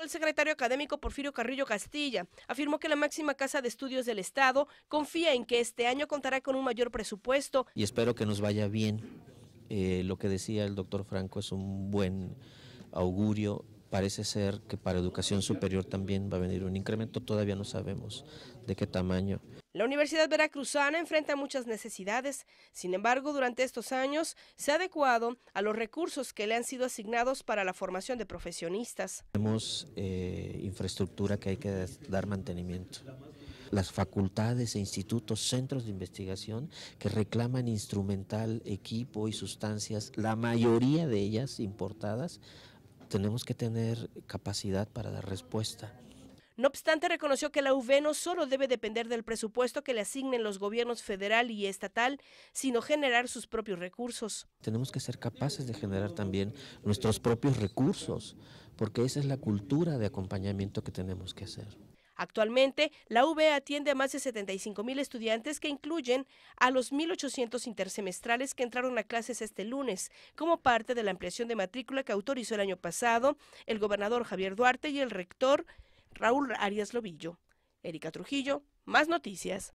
El secretario académico Porfirio Carrillo Castilla afirmó que la máxima casa de estudios del Estado confía en que este año contará con un mayor presupuesto. Y espero que nos vaya bien. Eh, lo que decía el doctor Franco es un buen augurio parece ser que para educación superior también va a venir un incremento, todavía no sabemos de qué tamaño. La Universidad Veracruzana enfrenta muchas necesidades, sin embargo, durante estos años se ha adecuado a los recursos que le han sido asignados para la formación de profesionistas. Tenemos eh, infraestructura que hay que dar mantenimiento las facultades e institutos, centros de investigación que reclaman instrumental, equipo y sustancias, la mayoría de ellas importadas, tenemos que tener capacidad para dar respuesta. No obstante, reconoció que la UV no solo debe depender del presupuesto que le asignen los gobiernos federal y estatal, sino generar sus propios recursos. Tenemos que ser capaces de generar también nuestros propios recursos, porque esa es la cultura de acompañamiento que tenemos que hacer. Actualmente, la UB atiende a más de 75.000 estudiantes que incluyen a los 1.800 intersemestrales que entraron a clases este lunes, como parte de la ampliación de matrícula que autorizó el año pasado el gobernador Javier Duarte y el rector Raúl Arias Lobillo. Erika Trujillo, más noticias.